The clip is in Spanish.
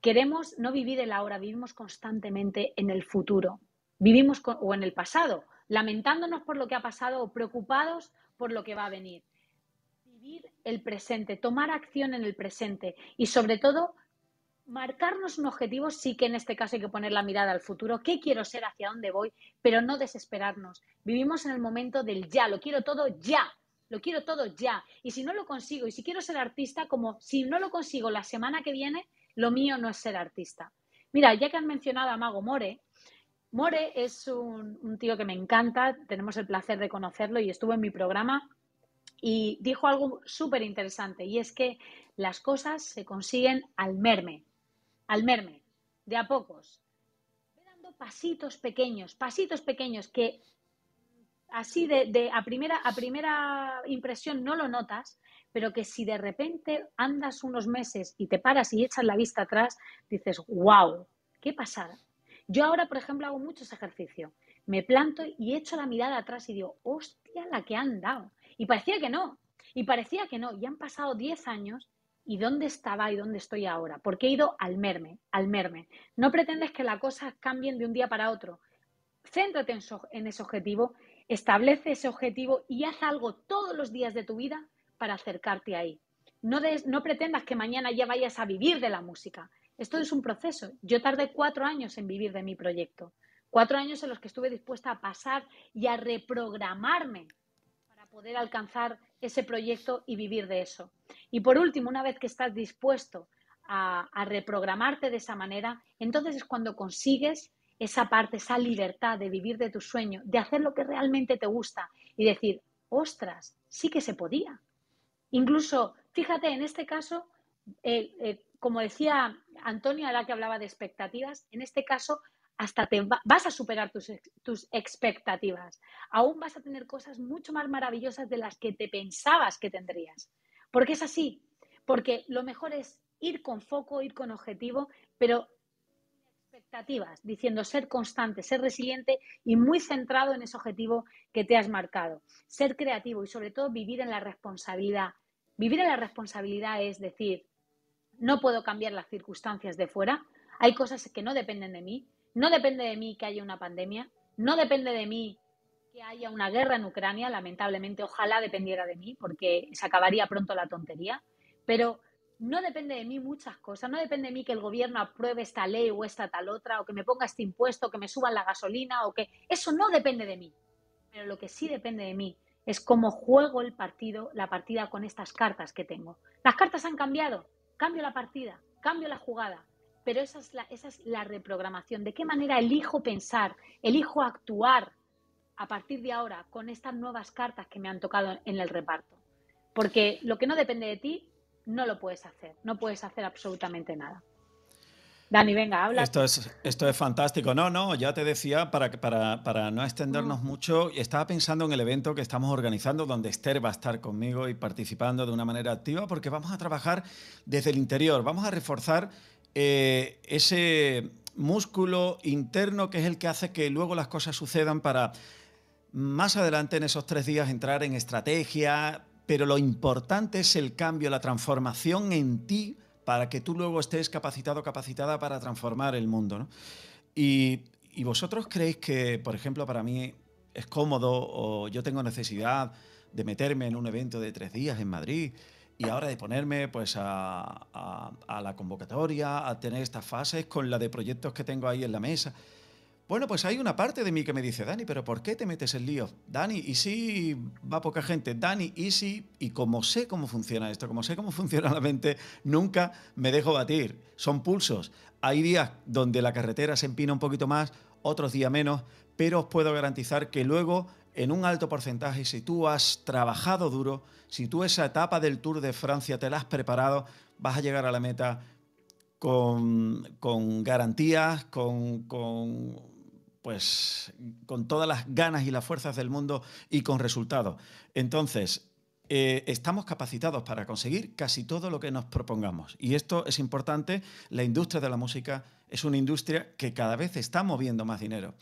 Queremos no vivir el ahora, vivimos constantemente en el futuro, vivimos o en el pasado, lamentándonos por lo que ha pasado o preocupados por lo que va a venir. Vivir el presente, tomar acción en el presente y sobre todo marcarnos un objetivo, sí que en este caso hay que poner la mirada al futuro, qué quiero ser, hacia dónde voy, pero no desesperarnos. Vivimos en el momento del ya, lo quiero todo ya, lo quiero todo ya. Y si no lo consigo, y si quiero ser artista, como si no lo consigo la semana que viene, lo mío no es ser artista. Mira, ya que han mencionado a Mago More, More es un, tío que me encanta, tenemos el placer de conocerlo y estuvo en mi programa y dijo algo súper interesante y es que las cosas se consiguen al merme, al merme, de a pocos, dando pasitos pequeños, pasitos pequeños que así de, a, primera, a primera impresión no lo notas, pero que si de repente andas unos meses y te paras y echas la vista atrás, dices, wow, qué pasada. Yo ahora, por ejemplo, hago muchos ejercicios. Me planto y echo la mirada atrás y digo, hostia, la que han dado. Y parecía que no, y parecía que no. Y han pasado 10 años ¿Y dónde estaba y dónde estoy ahora? Porque he ido al merme, al merme. No pretendes que las cosas cambien de un día para otro. Céntrate en, en ese objetivo, Establece ese objetivo y haz algo todos los días de tu vida para acercarte ahí. No, pretendas que mañana ya vayas a vivir de la música. Esto es un proceso. Yo tardé cuatro años en vivir de mi proyecto. Cuatro años en los que estuve dispuesta a pasar y a reprogramarme para poder alcanzar ese proyecto y vivir de eso. Y por último, una vez que estás dispuesto a, a reprogramarte de esa manera, entonces es cuando consigues esa parte, esa libertad de vivir de tu sueño, de hacer lo que realmente te gusta y decir, ostras, sí que se podía. Incluso, fíjate, en este caso, como decía Antonio, la que hablaba de expectativas, en este caso hasta te vas a superar tus, tus expectativas. Aún vas a tener cosas mucho más maravillosas de las que te pensabas que tendrías. Porque es así, porque lo mejor es ir con foco, ir con objetivo, pero diciendo ser constante, ser resiliente y muy centrado en ese objetivo que te has marcado. Ser creativo y sobre todo vivir en la responsabilidad. Vivir en la responsabilidad es decir, no puedo cambiar las circunstancias de fuera, hay cosas que no dependen de mí, no depende de mí que haya una pandemia, no depende de mí que haya una guerra en Ucrania, lamentablemente ojalá dependiera de mí porque se acabaría pronto la tontería, pero no depende de mí muchas cosas, no depende de mí que el gobierno apruebe esta ley o esta tal otra, o que me ponga este impuesto, o que me suban la gasolina, o que eso no depende de mí. Pero lo que sí depende de mí es cómo juego el partido, la partida con estas cartas que tengo. Las cartas han cambiado, cambio la partida, cambio la jugada, pero esa es la, esa es la reprogramación. ¿De qué manera elijo pensar, elijo actuar a partir de ahora con estas nuevas cartas que me han tocado en el reparto? Porque lo que no depende de ti no lo puedes hacer, no puedes hacer absolutamente nada. Dani, venga, habla. Esto es, esto es fantástico. No, no, ya te decía, para, para, para no extendernos mucho, estaba pensando en el evento que estamos organizando, donde Esther va a estar conmigo y participando de una manera activa, porque vamos a trabajar desde el interior, vamos a reforzar eh, ese músculo interno que es el que hace que luego las cosas sucedan para más adelante en esos tres días entrar en estrategia, pero lo importante es el cambio, la transformación en ti para que tú luego estés capacitado, capacitada para transformar el mundo. Y, vosotros creéis que, por ejemplo, para mí es cómodo o yo tengo necesidad de meterme en un evento de tres días en Madrid y ahora de ponerme pues a, a la convocatoria, a tener estas fases con la de proyectos que tengo ahí en la mesa. Bueno, pues hay una parte de mí que me dice, Dani, pero ¿por qué te metes en lío? Dani, ¿y si va poca gente? Dani, ¿y si? Y como sé cómo funciona esto, como sé cómo funciona la mente, nunca me dejo batir. Son pulsos. Hay días donde la carretera se empina un poquito más, otros días menos, pero os puedo garantizar que luego, en un alto porcentaje, si tú has trabajado duro, si tú esa etapa del Tour de Francia te la has preparado, vas a llegar a la meta con, con garantías, con, con pues con todas las ganas y las fuerzas del mundo y con resultados. Entonces, eh, estamos capacitados para conseguir casi todo lo que nos propongamos. Y esto es importante. La industria de la música es una industria que cada vez está moviendo más dinero.